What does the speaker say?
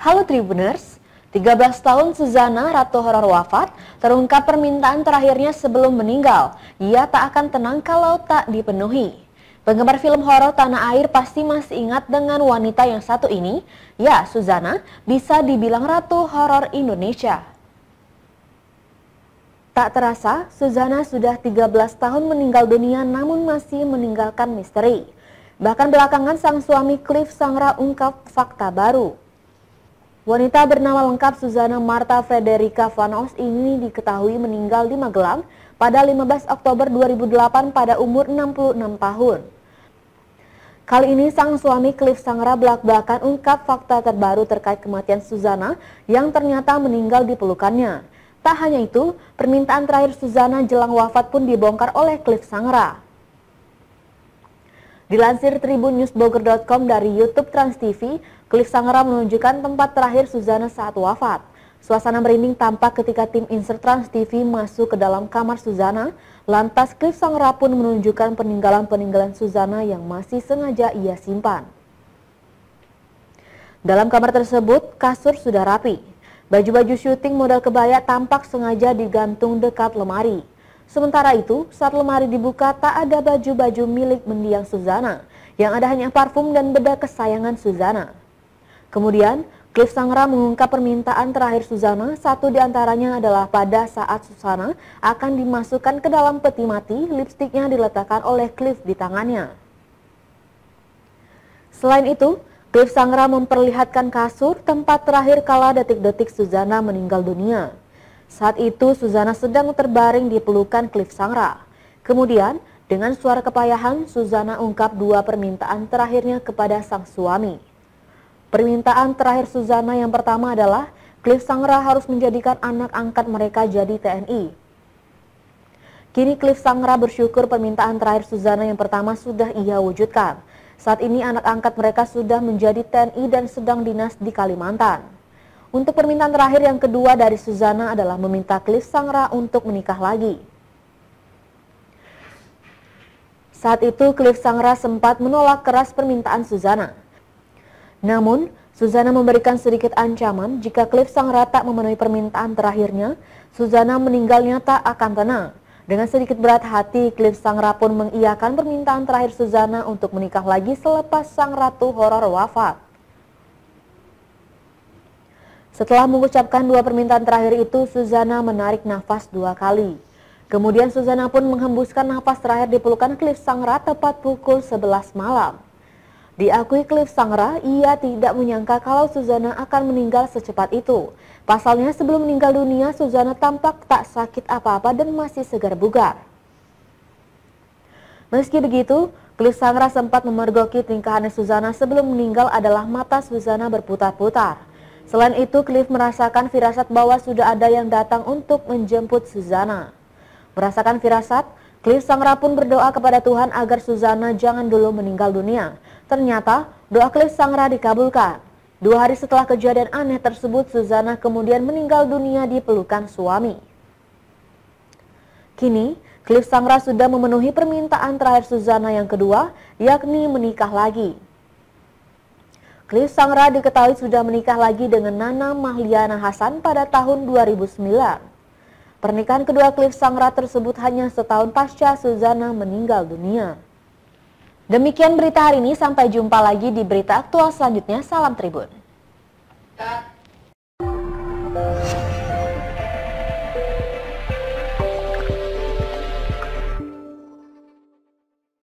Halo Tribuners, 13 tahun Suzana Ratu Horor wafat, terungkap permintaan terakhirnya sebelum meninggal. Ia tak akan tenang kalau tak dipenuhi. Penggemar film horor tanah air pasti masih ingat dengan wanita yang satu ini. Ya, Suzana bisa dibilang Ratu Horor Indonesia. Tak terasa, Suzana sudah 13 tahun meninggal dunia namun masih meninggalkan misteri. Bahkan belakangan sang suami Cliff Sangra ungkap fakta baru. Wanita bernama lengkap Suzana Marta Frederica Vanos ini diketahui meninggal di Magelang pada 15 Oktober 2008 pada umur 66 tahun. Kali ini sang suami Cliff Sangra belak-belakan ungkap fakta terbaru terkait kematian Suzana yang ternyata meninggal di pelukannya. Tak hanya itu, permintaan terakhir Suzana jelang wafat pun dibongkar oleh Cliff Sangra. Dilansir Tribun Newsblogger.com dari YouTube TransTV, TV, klip Sangera menunjukkan tempat terakhir Suzana saat wafat. Suasana merinding tampak ketika tim insert Trans TV masuk ke dalam kamar Suzana, lantas klip Sangera pun menunjukkan peninggalan-peninggalan Suzana yang masih sengaja ia simpan. Dalam kamar tersebut, kasur sudah rapi. Baju-baju syuting model kebaya tampak sengaja digantung dekat lemari. Sementara itu, saat lemari dibuka tak ada baju-baju milik mendiang Suzana, yang ada hanya parfum dan beda kesayangan Suzana. Kemudian, Cliff Sangra mengungkap permintaan terakhir Suzana, satu diantaranya adalah pada saat Suzana akan dimasukkan ke dalam peti mati, lipstiknya diletakkan oleh Cliff di tangannya. Selain itu, Cliff Sangra memperlihatkan kasur tempat terakhir kala detik-detik Suzana meninggal dunia. Saat itu Suzana sedang terbaring di pelukan Cliff Sangra. Kemudian, dengan suara kepayahan, Suzana ungkap dua permintaan terakhirnya kepada sang suami. Permintaan terakhir Suzana yang pertama adalah Cliff Sangra harus menjadikan anak angkat mereka jadi TNI. Kini Cliff Sangra bersyukur permintaan terakhir Suzana yang pertama sudah ia wujudkan. Saat ini anak angkat mereka sudah menjadi TNI dan sedang dinas di Kalimantan. Untuk permintaan terakhir yang kedua dari Suzana adalah meminta Cliff Sangra untuk menikah lagi. Saat itu Cliff Sangra sempat menolak keras permintaan Suzana. Namun, Suzana memberikan sedikit ancaman jika Cliff Sangra tak memenuhi permintaan terakhirnya, Suzana meninggalnya tak akan tenang. Dengan sedikit berat hati, Cliff Sangra pun mengiakan permintaan terakhir Suzana untuk menikah lagi selepas sang ratu horor wafat. Setelah mengucapkan dua permintaan terakhir itu, Suzana menarik nafas dua kali. Kemudian Suzana pun menghembuskan nafas terakhir di pelukan Cliff Sangra tepat pukul 11 malam. Diakui Cliff Sangra, ia tidak menyangka kalau Suzana akan meninggal secepat itu. Pasalnya sebelum meninggal dunia, Suzana tampak tak sakit apa-apa dan masih segar bugar. Meski begitu, Cliff Sangra sempat memergoki tingkahannya Suzana sebelum meninggal adalah mata Suzana berputar-putar. Selain itu, Cliff merasakan firasat bahwa sudah ada yang datang untuk menjemput Suzana. Merasakan firasat, Cliff Sangra pun berdoa kepada Tuhan agar Suzana jangan dulu meninggal dunia. Ternyata, doa Cliff Sangra dikabulkan. Dua hari setelah kejadian aneh tersebut, Suzana kemudian meninggal dunia di pelukan suami. Kini, Cliff Sangra sudah memenuhi permintaan terakhir Suzana yang kedua, yakni menikah lagi. Cliff Sangra diketahui sudah menikah lagi dengan Nana Mahliana Hasan pada tahun 2009. Pernikahan kedua Cliff Sangra tersebut hanya setahun pasca Suzana meninggal dunia. Demikian berita hari ini, sampai jumpa lagi di berita aktual selanjutnya. Salam Tribun.